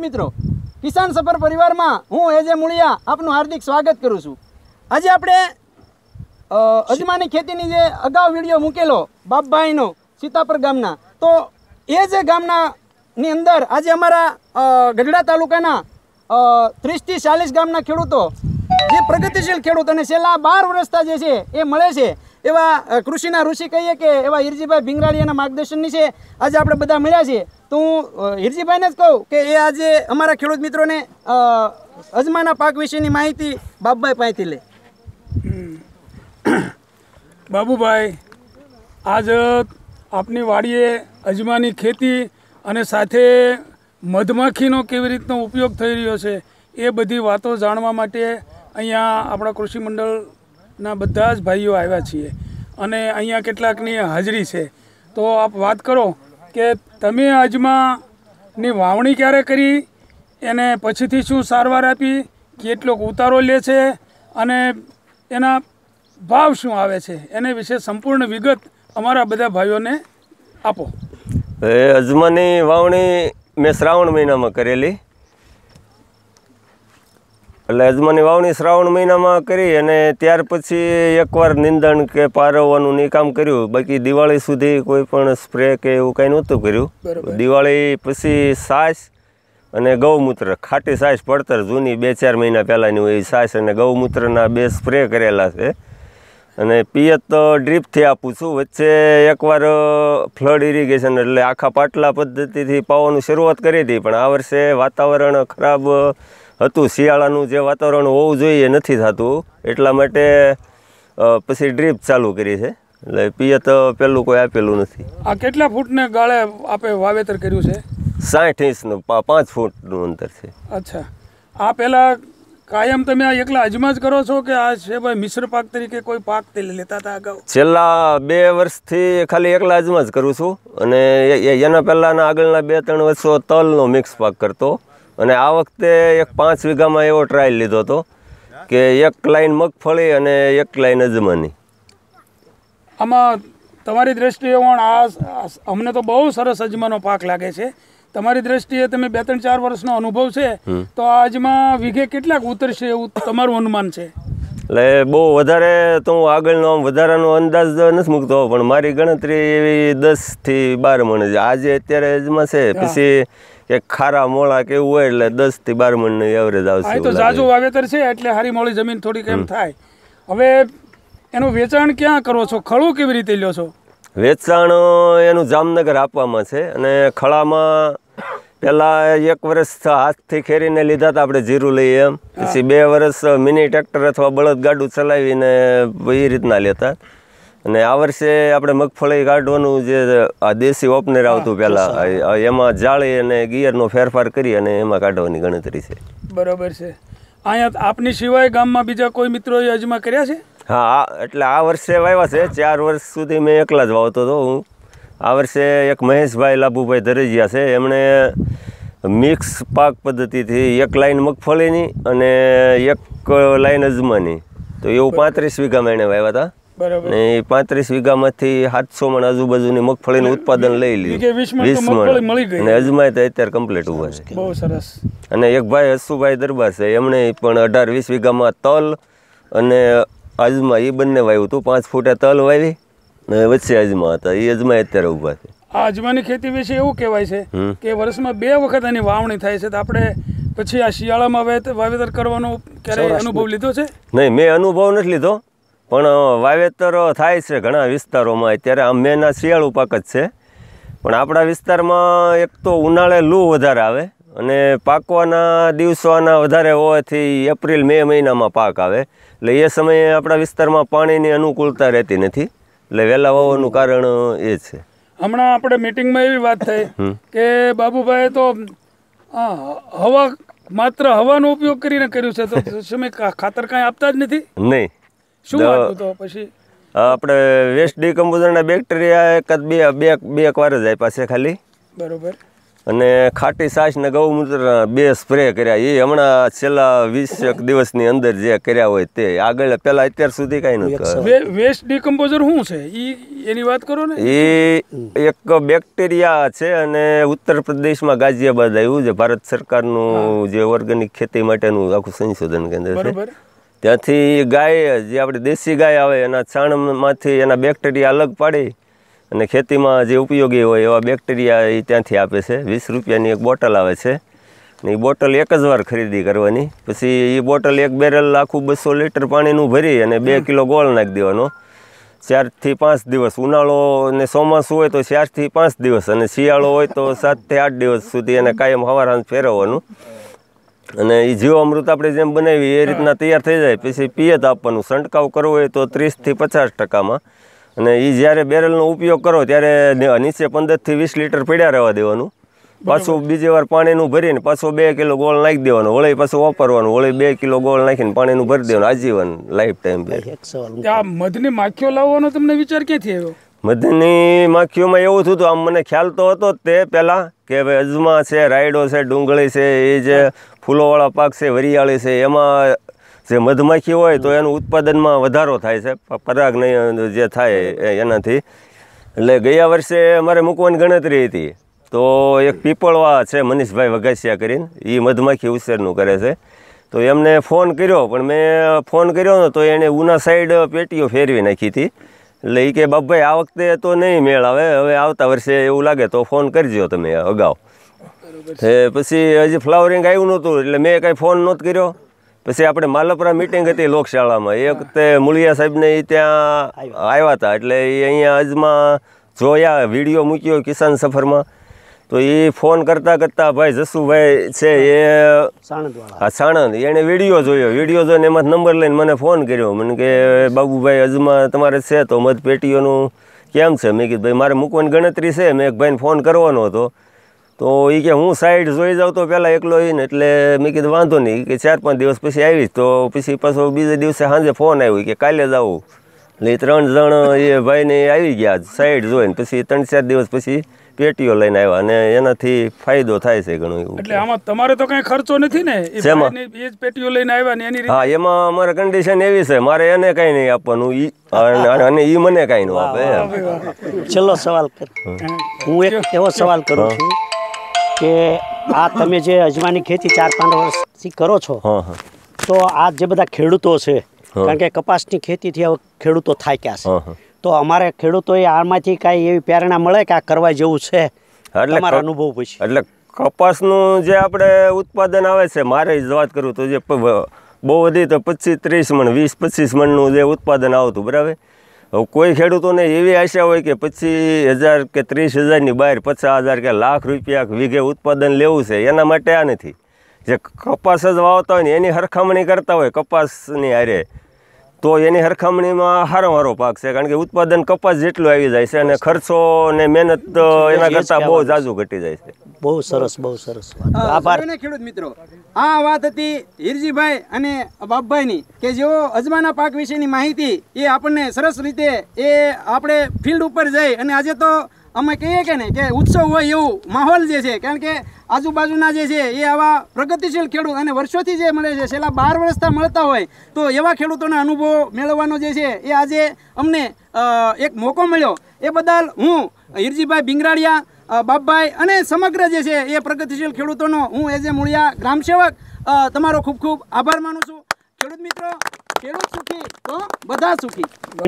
મિત્રો કિસાન સફર પરિવારમાં હું એજે મૂળિયા આપનું હાર્દિક સ્વાગત કરું છું આજે આપણે અજમાની ખેતીની જે અગાઉ વિડીયો મૂકેલો બાપભાઈનો સીતાપર ગામના તો એ જે ગામના ની અંદર આજે અમારા ગઢડા તાલુકાના ત્રીસથી ચાલીસ ગામના ખેડૂતો જે પ્રગતિશીલ ખેડૂત અને છેલ્લા બાર વર્ષતા જે છે એ મળે છે એવા કૃષિના ઋષિ કહીએ કે એવા હિરજીભાઈ ભીંગરાળીયાના માર્ગદર્શનની છે આજે આપણે બધા મળ્યા છીએ તો હું હિરજીભાઈને જ કહું કે એ આજે અમારા ખેડૂત મિત્રોને અજમાના પાક વિશેની માહિતી બાબુભાઈ પાસેથી લે બાબુભાઈ આજ આપની વાડીએ અજમાની ખેતી અને સાથે મધમાખીનો કેવી રીતનો ઉપયોગ થઈ રહ્યો છે એ બધી વાતો જાણવા માટે અહીંયા આપણા કૃષિ મંડળ ના બધા જ ભાઈઓ આવ્યા છીએ અને અહીંયા કેટલાકની હાજરી છે તો આપ વાત કરો કે તમે અજમાની વાવણી ક્યારે કરી એને પછીથી શું સારવાર આપી કેટલોક ઉતારો લે છે અને એના ભાવ શું આવે છે એને વિશે સંપૂર્ણ વિગત અમારા બધા ભાઈઓને આપો એ અજમાની વાવણી મેં શ્રાવણ મહિનામાં કરેલી એટલે અજમાની વાવણી શ્રાવણ મહિનામાં કરી અને ત્યાર પછી એકવાર નિંદણ કે પારવવાનું એ કામ કર્યું બાકી દિવાળી સુધી કોઈ પણ સ્પ્રે કે એવું કાંઈ નહોતું કર્યું દિવાળી પછી સાસ અને ગૌમૂત્ર ખાટી સાસ પડતર જૂની બે ચાર મહિના પહેલાંની હોય એ સાસ અને ગૌમૂત્રના બે સ્પ્રે કરેલા છે અને પિયત તો ડ્રીપથી આપું છું વચ્ચે એકવાર ફ્લડ ઇરિગેશન એટલે આખા પાટલા પદ્ધતિથી પાવાનું શરૂઆત કરી હતી પણ આ વર્ષે વાતાવરણ ખરાબ હતું શિયાળાનું જે વાતાવરણ હોવું જોઈએ નથી થતું એટલા માટે પછી ડ્રીપ ચાલુ કરી છે એટલે પીએ તો પેલું કોઈ આપેલું નથી આ કેટલા ફૂટને ગાળે આપણે વાવેતર કર્યું છે સાઠ ઇંચનું પાંચ ફૂટનું અંતર છે અચ્છા આ પહેલાં કાયમ તમે આ એકલા અજમા જ કરો છો કે આ છે ભાઈ મિશ્ર પાક તરીકે કોઈ પાક લેતા હતા અગાઉ છેલ્લા બે વર્ષથી ખાલી એકલા અજમા જ કરું છું અને એના પહેલાંના આગળના બે ત્રણ વર્ષો તલનો મિક્સ પાક કરતો અને આ વખતે એક પાંચ વીઘામાં એવો ટ્રાયલ લીધો હતો કે એક લાઈન મગફળી અને એક લાઈન અજમાની આમાં તમારી દ્રષ્ટિએ પણ આ અમને તો બહુ સરસ અજમાનો પાક લાગે છે તમારી દ્રષ્ટિએ તમે બે ત્રણ ચાર વર્ષનો અનુભવ છે તો આજમાં વીઘે કેટલાક ઉતરશે એવું તમારું અનુમાન છે એટલે બહુ વધારે તો હું આગળનો આમ વધારાનો અંદાજ નથી મૂકતો પણ મારી ગણતરી એવી દસથી બાર મણ છે આજે અત્યારે અજમા છે પછી કે ખારા મોળા કે એવું હોય એટલે દસ થી બાર મણ ની એવરેજ આવશે તો જાજુ વાવેતર છે એટલે હારી મોળી જમીન થોડી એમ થાય હવે એનું વેચાણ ક્યાં કરો છો ખળું કેવી રીતે લ્યો છો વેચાણ એનું જામનગર આપવામાં છે અને ખળામાં પેલા એક વર્ષ હાથથી ખેરીને લીધા હતા આપણે જીરું લઈએ એમ પછી બે વર્ષ મિની ટ્રેક્ટર અથવા બળદ ગાડું ચલાવીને એ રીતના લેતા અને આ વર્ષે આપણે મગફળી કાઢવાનું જે આ દેશી ઓપનર આવતું પહેલાં એમાં જાળી અને ગિયરનો ફેરફાર કરી અને એમાં કાઢવાની ગણતરી છે બરોબર છે અહીંયા આપની સિવાય ગામમાં બીજા કોઈ મિત્રો અજમા કર્યા છે હા એટલે આ વર્ષે વાવ્યા છે ચાર વર્ષ સુધી મેં એકલા જ વાવતો હતો હું આ વર્ષે એક મહેશભાઈ લાભુભાઈ ધરેજિયા છે એમણે મિક્સ પાક પદ્ધતિથી એક લાઈન મગફળીની અને એક લાઈન અજમાની તો એવું પાંત્રીસ વીઘા મહિને વાવ્યા હતા ને પાંત્રીસ વીઘામાંથી સાતસો મણ આજુબાજુની મગફળીનું ઉત્પાદન લઈ લીધું વીસ મણ અને અજમાયત અત્યારે કમ્પ્લીટ ઉભા છે બહુ અને એક ભાઈ હસુભાઈ દરબાર છે એમણે પણ અઢાર વીસ વીઘામાં તલ અને આજમા એ બંને વાવ્યું હતું પાંચ ફૂટે તલ વાવી ને વચ્ચે અજમા હતા એ અજમાય અત્યારે ઉભા છે આ અજમાની ખેતી વિશે એવું કહેવાય છે કે વર્ષમાં બે વખત એની વાવણી થાય છે તો આપણે પછી આ શિયાળામાં વાવેતર કરવાનો ક્યારેય અનુભવ લીધો છે નહીં મેં અનુભવ નથી લીધો પણ વાવેતર થાય છે ઘણા વિસ્તારોમાં અત્યારે આમ મેના શિયાળું પાક જ છે પણ આપણા વિસ્તારમાં એક તો ઉનાળે લૂ વધારે આવે અને પાકવાના દિવસોના વધારે હોવાથી એપ્રિલ મે મહિનામાં પાક આવે એટલે એ સમયે આપણા વિસ્તારમાં પાણીની અનુકૂળતા રહેતી નથી એટલે વહેલા હોવાનું કારણ એ છે હમણાં આપણે મિટિંગમાં એવી વાત થઈ કે બાબુભાઈ તો હવા માત્ર હવાનો ઉપયોગ કરીને કર્યું છે તો ખાતર કાંઈ આપતા જ નથી નહીં શું વાંધો તો પછી આપણે વેસ્ટ ડીકમ્પોઝરના બેક્ટેરિયા એકાદ બે બે બે એકવાર જ આપ્યા છે ખાલી બરાબર અને ખાટી છાશ ને ગૌમૂત્ર બે સ્પ્રે કર્યા એ હમણાં છેલ્લા વીસેક દિવસની અંદર જે કર્યા હોય તે આગળ પહેલા અત્યાર સુધી કાંઈ નથી વેસ્ટ ડીકમ્પોઝર શું છે એ એની વાત કરો ને એ એક બેક્ટેરિયા છે અને ઉત્તર પ્રદેશમાં ગાઝિયાબાદ આવ્યું જે ભારત સરકારનું જે ઓર્ગેનિક ખેતી માટેનું આખું સંશોધન કેન્દ્ર છે ત્યાંથી ગાય જે આપણે દેશી ગાય આવે એના છાણમાંથી એના બેક્ટેરિયા અલગ પાડી અને ખેતીમાં જે ઉપયોગી હોય એવા બેક્ટેરિયા એ ત્યાંથી આપે છે વીસ રૂપિયાની એક બોટલ આવે છે ને એ બોટલ એક જ વાર ખરીદી કરવાની પછી એ બોટલ એક બેરલ આખું બસો લીટર પાણીનું ભરી અને બે કિલો ગોળ નાખી દેવાનો ચારથી પાંચ દિવસ ઉનાળો ને ચોમાસું હોય તો ચારથી પાંચ દિવસ અને શિયાળો હોય તો સાતથી આઠ દિવસ સુધી એને કાયમ હવારાન ફેરવવાનું અને એ અમૃત આપણે જેમ બનાવી એ રીતના તૈયાર થઈ જાય પછી પિયત આપવાનું છંટકાવ કરવો હોય તો ત્રીસથી પચાસ ટકામાં અને એ જ્યારે બેરલનો ઉપયોગ કરો ત્યારે નીચે પંદરથી વીસ લીટર પીડ્યા રહેવા દેવાનું પાછું બીજી વાર પાણીનું ભરીને પાછો બે કિલો ગોળ નાખી દેવાનું વળી પાછું વાપરવાનું વળી બે કિલો ગોળ નાખીને પાણીનું ભરી દેવાનું આજીવન લાઈફ ટાઈમ મધની માખીઓ લાવવાનો તમને વિચાર ક્યાંથી આવ્યો મધની માખીઓમાં એવું થતું આમ મને ખ્યાલ તો હતો તે પહેલાં કે ભાઈ અજમા છે રાયડો છે ડુંગળી છે એ જે ફૂલોવાળા પાક છે વરિયાળી છે એમાં જે મધમાખી હોય તો એનું ઉત્પાદનમાં વધારો થાય છે પરાગ જે થાય એનાથી એટલે ગયા વર્ષે અમારે મૂકવાની ગણતરી હતી તો એક પીપળવા છે મનીષભાઈ વઘાસિયા કરીને એ મધમાખી ઉછેરનું કરે છે તો એમને ફોન કર્યો પણ મેં ફોન કર્યો ને તો એણે ઉના સાઈડ પેટીઓ ફેરવી નાખી હતી એટલે એ કે બાપભાઈ આ વખતે તો નહીં મેળ આવે હવે આવતા વર્ષે એવું લાગે તો ફોન કરજો તમે અગાઉ તે પછી હજી ફ્લાવરિંગ આવ્યું નહોતું એટલે મેં કાંઈ ફોન નહોતો કર્યો પછી આપણે માલપરા મિટિંગ હતી લોકશાળામાં એક તે મુળિયા સાહેબને એ ત્યાં આવ્યા હતા એટલે એ અહીંયા અજમાં જોયા વિડીયો મૂક્યો કિસાન સફરમાં તો એ ફોન કરતા કરતા ભાઈ જસુભાઈ છે એ હા સાણંદ એણે વિડીયો જોયો વિડીયો જોઈને એમાં નંબર લઈને મને ફોન કર્યો મને કે બાબુભાઈ અજમાં તમારે છે તો મધ પેટીઓનું કેમ છે મેં કીધું ભાઈ મારે મૂકવાની ગણતરી છે મેં એક ભાઈને ફોન કરવાનો હતો તો એ કે હું સાઈડ જોઈ જાઉં તો પહેલાં એકલો ને એટલે મેં કીધું વાંધો નહીં કે ચાર પાંચ દિવસ પછી આવીશ તો પછી પાછો બીજા દિવસે સાંજે ફોન આવ્યો કે કાલે જાઉં આવું એટલે ત્રણ જણ એ ભાઈને આવી ગયા સાઈડ જોઈને પછી ત્રણ ચાર દિવસ પછી પેટીઓ લઈને આવ્યા અને એનાથી ફાયદો થાય છે ઘણો એવું એટલે આમાં તમારે તો કઈ ખર્ચો નથી ને એ જ પેટીઓ લઈને આવ્યા ને એની હા એમાં અમારે કન્ડિશન એવી છે મારે એને કઈ નહીં આપવાનું ઈ અને ઈ મને કઈ ન આપે છેલ્લો સવાલ હું એક એવો સવાલ કરું છું કે આ તમે જે અજમાની ખેતી ચાર પાંચ વર્ષથી કરો છો તો આ જે બધા ખેડૂતો છે કારણ કે કપાસની ખેતીથી હવે ખેડૂતો થાક્યા છે તો અમારે ખેડૂતોએ આમાંથી કાંઈ એવી પ્રેરણા મળે કે આ કરવા જેવું છે એટલે મારો અનુભવ પછી એટલે કપાસનું જે આપણે ઉત્પાદન આવે છે મારે જ વાત કરું તો જે બહુ વધી તો પચીસ ત્રીસ મણ વીસ પચીસ મણનું જે ઉત્પાદન આવતું બરાબર કોઈ ખેડૂતોને એવી આશા હોય કે પચીસ હજાર કે ત્રીસ હજારની બહાર પચાસ હજાર કે લાખ રૂપિયા વીઘે ઉત્પાદન લેવું છે એના માટે આ નથી જે કપાસ જ વાવતા હોય ને એની સરખામણી કરતા હોય કપાસની હારે તો એની સરખામણીમાં હારો હારો પાક છે કારણ કે ઉત્પાદન કપાસ જેટલું આવી જાય છે અને ખર્ચો ને મહેનત એના કરતાં બહુ જાજુ ઘટી જાય છે બહુ સરસ બહુ સરસ આભાર ખેડૂત મિત્રો આ વાત હતી હિરજીભાઈ અને બાપભાઈની કે જેઓ અજમાના પાક વિશેની માહિતી એ આપણને સરસ રીતે એ આપણે ફિલ્ડ ઉપર જઈ અને આજે તો અમે કહીએ કે ને કે ઉત્સવ હોય એવું માહોલ જે છે કારણ કે આજુબાજુના જે છે એ આવા પ્રગતિશીલ ખેડૂત અને વર્ષોથી જે મળે છે છેલ્લા બાર વર્ષથી મળતા હોય તો એવા ખેડૂતોના અનુભવો મેળવવાનો જે છે એ આજે અમને એક મોકો મળ્યો એ બદલ હું હિરજીભાઈ ભીંગરાડિયા બાપભાઈ અને સમગ્ર જે છે એ પ્રગતિશીલ ખેડૂતોનો હું એઝ એ મૂળિયા ગ્રામસેવક તમારો ખૂબ ખૂબ આભાર માનું છું ખેડૂત મિત્રો ખેડૂત સુખી તો બધા સુખી